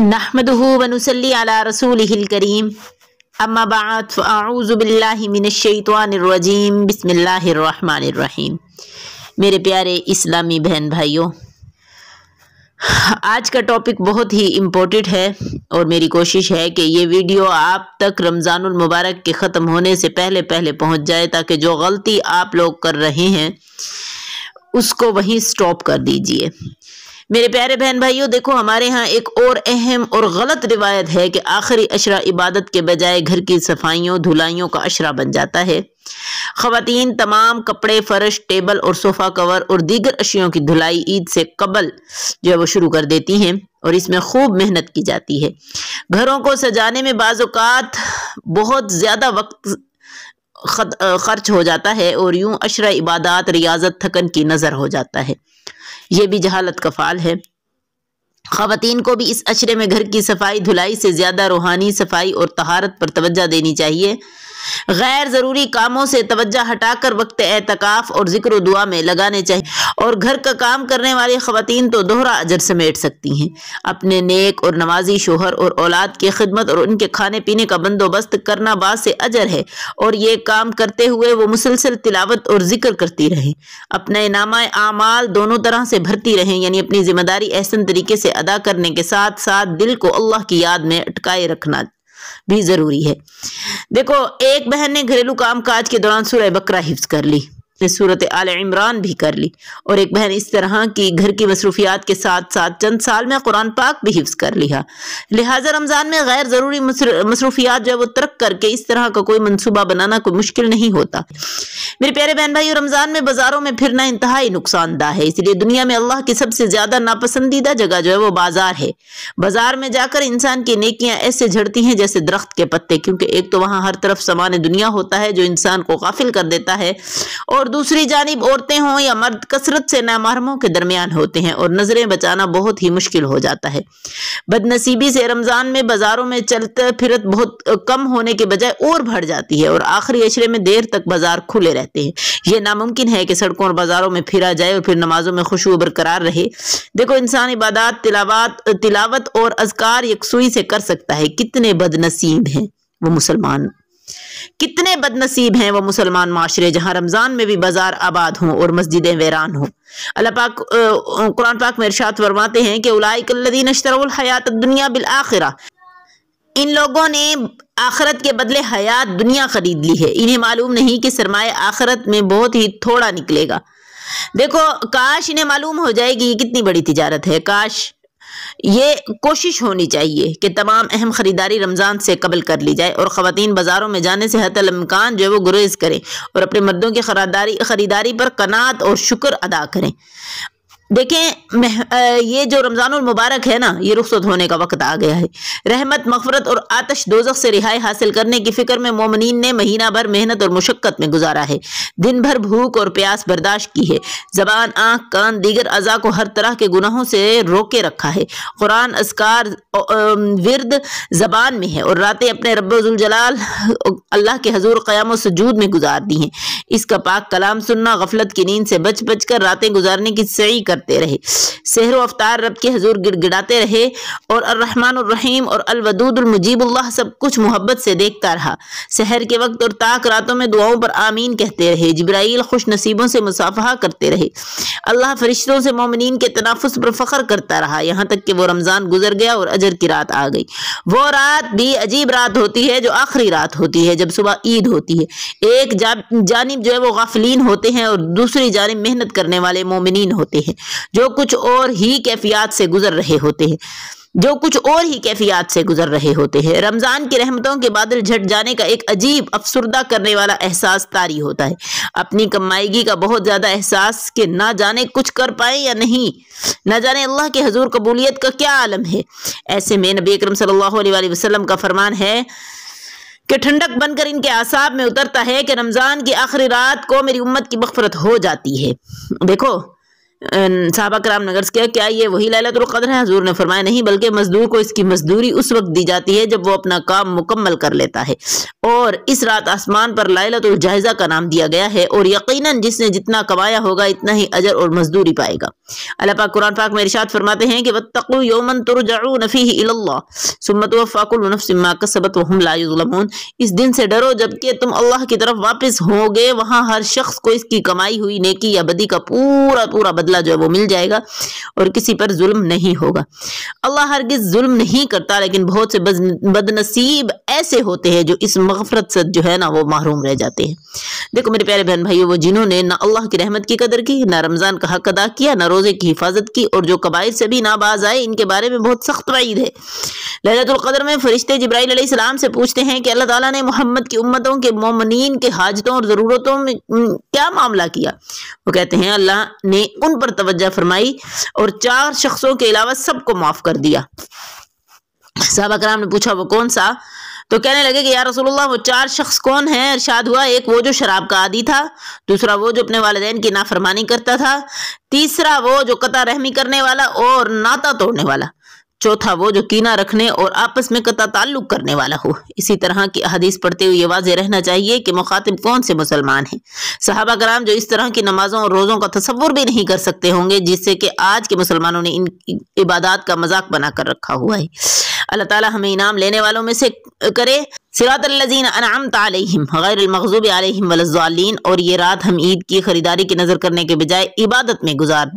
نحمده ونصلي على رسوله الكريم اما بعد اعوذ بالله من الشيطان الرجيم بسم الله الرحمن الرحيم मेरे प्यारे इस्लामी बहन भाइयों आज का टॉपिक बहुत ही इम्पोर्टेंट है और मेरी कोशिश है कि ये वीडियो आप तक रमज़ानुल मुबारक के ख़त्म होने से पहले पहले पहुंच जाए ताकि जो गलती आप लोग कर रहे हैं उसको वहीं स्टॉप कर दीजिए मेरे प्यारे बहन भाइयों देखो हमारे यहाँ एक और अहम और गलत रिवायत है कि आखिरी अशरा इबादत के बजाय घर की सफाइयों धुलाइयों का अशरा बन जाता है खातन तमाम कपड़े फर्श टेबल और सोफ़ा कवर और दीगर अशियों की धुलाई ईद से कबल जो है वो शुरू कर देती हैं और इसमें खूब मेहनत की जाती है घरों को सजाने में बाज़ात बहुत ज़्यादा वक्त खर्च हो जाता है और यूं अशरा इबादत रियाजत थकन की नज़र हो जाता है ये भी जहालत का फाल है खातन को भी इस अशरे में घर की सफाई धुलाई से ज़्यादा रूहानी सफाई और तहारत पर तोज्जा देनी चाहिए गैर ज़रूरी कामों से तवज्जा हटाकर वक्त एहतकाफ और जिक्र दुआ में लगाने चाहिए और घर का काम करने वाली खवतिन तो दोहरा अजर समेट सकती हैं अपने नेक और नवाजी शोहर और औलाद की खिदमत और उनके खाने पीने का बंदोबस्त करना बाद से अजर है और ये काम करते हुए वो मुसलसल तिलावत और जिक्र करती रहे अपने नामा आमाल दोनों तरह से भरती रहें यानी अपनी जिम्मेदारी एहसन तरीके से अदा करने के साथ साथ दिल को अल्लाह की याद में अटकाए रखना भी ज़रूरी है देखो एक बहन ने घरेलू काम काज के दौरान सूर्य बकरा हिफ्स कर ली ने सूरत आल इमरान भी कर ली और एक बहन इस तरह की घर की मसरूफियात के साथ साथ चंद साल में कुरान पाक भी हिफ्स कर लिया लिहाजा रमज़ान में गैर ज़रूरी मसरूफियात जो है वो तर्क करके इस तरह का कोई मनसूबा बनाना कोई मुश्किल नहीं होता मेरे प्यारे बहन भाई रमज़ान में बाज़ारों में फिरना इंतहाई नुकसानदा है इसलिए दुनिया में अल्लाह की सबसे ज़्यादा नापसंदीदा जगह जो है वो बाज़ार है बाज़ार में जाकर इंसान की नेकियाँ ऐसे झड़ती हैं जैसे दरख्त के पत्ते क्योंकि एक तो वहाँ हर तरफ सामान दुनिया होता है जो इंसान को गाफिल कर देता है और और दूसरी जानब औरतें हों या मर्द कसरत से नामहरमों के दरमियान होते हैं और नज़रें बचाना बहुत ही मुश्किल हो जाता है बदनसीबी से रमज़ान में बाज़ारों में चलते फिरत बहुत कम होने के बजाय और बढ़ जाती है और आखिरी अशरे में देर तक बाज़ार खुले रहते हैं यह नामुमकिन है कि सड़कों और बाज़ारों में फिरा जाए और फिर नमाजों में खुशबू बरकरार रहे देखो इंसान इबादत तिलावत तिलावत और अजकार यकसुई से कर सकता है कितने बदनसीब हैं वो मुसलमान कितने बदनसीब हैं वो मुसलमान माशरे जहां रमज़ान में भी बाज़ार आबाद हों और मस्जिदें वीरान हों अल्लाह पाक कुरान पाक में इरशाद फरमाते हैं कि उलाइकल्लिन अशतरहयात दुनिया बिल आखिरा इन लोगों ने आखरत के बदले हयात दुनिया ख़रीद ली है इन्हें मालूम नहीं कि सरमाए आखरत में बहुत ही थोड़ा निकलेगा देखो काश इन्हें मालूम हो जाएगी ये कितनी बड़ी तिजारत है काश ये कोशिश होनी चाहिए कि तमाम अहम ख़रीदारी रमज़ान से कबल कर ली जाए और ख़वान बाज़ारों में जाने से हतलमकान जो है वो गुरेज करें और अपने मर्दों की खरीदारी ख़रीदारी पर कनात और शुक्र अदा करें देखें ये जो रमज़ान मुबारक है ना ये रुख्सत होने का वक्त आ गया है रहमत मफरत और आतश दोजख से रिहाई हासिल करने की फ़िक्र में मोमिन ने महीना भर मेहनत और मुशक्क़त में गुजारा है दिन भर भूख और प्यास बर्दाश्त की है ज़बान आंख कान दीगर अज़ा को हर तरह के गुनाहों से रोके रखा है कुरान असकार विरद ज़बान में है और रातें अपने रबाल अल्लाह के हजूर क़्याम सजूद में गुजार दी हैं इसका पाक कलाम सुनना गफलत की नींद से बच बच कर रातें गुजारने की सही कर करते रहे सहर अवतार रब के हजूर गिड़गिड़ाते रहे और अर्रहमानरहीम और अलवदूदुलमजीबुल्लाह सब कुछ मोहब्बत से देखता रहा सहर के वक्त और ताक रातों में दुआओं पर आमीन कहते रहे जब्राइल खुश नसीबों से मुसाफा करते रहे अल्लाह फरिश्तों से मोमिन के तनाफुस पर फ़ख्र करता रहा यहाँ तक कि वो रमज़ान गुजर गया और अजर की रात आ गई वो रात भी अजीब रात होती है जो आखिरी रात होती है जब सुबह ईद होती है एक जानब जो है वो गाफिलीन होते हैं और दूसरी जानब मेहनत करने वाले मोमिन होते हैं जो कुछ और ही कैफियत से गुजर रहे होते हैं जो कुछ और ही कैफियत से गुजर रहे होते हैं रमज़ान की रहमतों के बादल झट जाने का एक अजीब अफसरदा करने वाला एहसास तारी होता है अपनी कमाईगी का बहुत ज़्यादा एहसास कि ना जाने कुछ कर पाए या नहीं ना जाने अल्लाह के हजूर कबूलियत का क्या आलम है ऐसे में नबी अक्रम सल्लल्लाहु वसलम का फरमान है कि ठंडक बनकर इनके आसाब में उतरता है कि रमज़ान की आखिरी रात को मेरी उम्मत की मफफरत हो जाती है देखो साहबा कराम नगर से किया क्या ये वही कदर है हजूर ने फरमाया नहीं बल्कि मजदूर को इसकी मजदूरी उस वक्त दी जाती है जब वो अपना काम मुकम्मल कर लेता है और इस रात आसमान पर जायजा का नाम दिया गया है और यकीनन जिसने जितना कमाया होगा इतना ही अजर और मजदूरी पाएगा अल्लाह पाक कुरान पाक में इरशाद फरमाते हैं कि वत्तु यौमन तुरजाऊ नफ़ी सुमत वफ़ाकुलनफ़सिम्मा कसबत वहम लाजुलमून इस दिन से डरो जबकि तुम अल्लाह की तरफ वापस होगे वहाँ हर शख्स को इसकी कमाई हुई नेकी या बदी का पूरा पूरा बदला जो है वो मिल जाएगा और किसी पर जुल्म नहीं होगा अल्लाह हर किस जुल्म नहीं करता लेकिन बहुत से बदनसीब ऐसे होते हैं जो इस मफरत से जो है ना वो महरूम रह जाते हैं देखो मेरे प्यारे बहन भाई वो जिन्होंने ना अल्लाह की रहमत की कदर की ना रमज़ान का हक अदा किया ना रोज़े की हिफाजत की और जो कबाइल से भी नाबाज आए इनके बारे में बहुत सख्त वाइद है लहजतुल्कदर में फ़रिश्ते जब्राईसम से पूछते हैं कि अल्लाह ताला ने मोहम्मद की उम्मतों के मोमिन के हाजतों और ज़रूरतों में क्या मामला किया वो कहते हैं अल्लाह ने उन पर तवज्जा फरमाई और चार शख्सों के अलावा सबको माफ कर दिया साहब अकराम ने पूछा वो कौन सा तो कहने लगे कि यार रसूलुल्लाह वो चार शख्स कौन है इरशाद हुआ एक वो जो शराब का आदि था दूसरा वो जो अपने वाले की नाफरमानी करता था तीसरा वो जो कतारहमी रहमी करने वाला और नाता तोड़ने वाला चौथा वो जो कीना रखने और आपस में कता ताल्लुक करने वाला हो इसी तरह की अहदीस पढ़ते हुए वाजे रहना चाहिए कि मुखातिब कौन से मुसलमान हैं सहाबा कराम जो इस तरह की नमाजों और रोज़ों का तस्वुर भी नहीं कर सकते होंगे जिससे कि आज के मुसलमानों ने इन इबादत का मजाक बनाकर रखा हुआ है अल्लाह ताला हमें इनाम लेने वालों में से करे सिरातल्लजीन अनाम तलहिम और ये रात हम ईद की ख़रीदारी की नज़र करने के बजाय इबादत में गुजार दें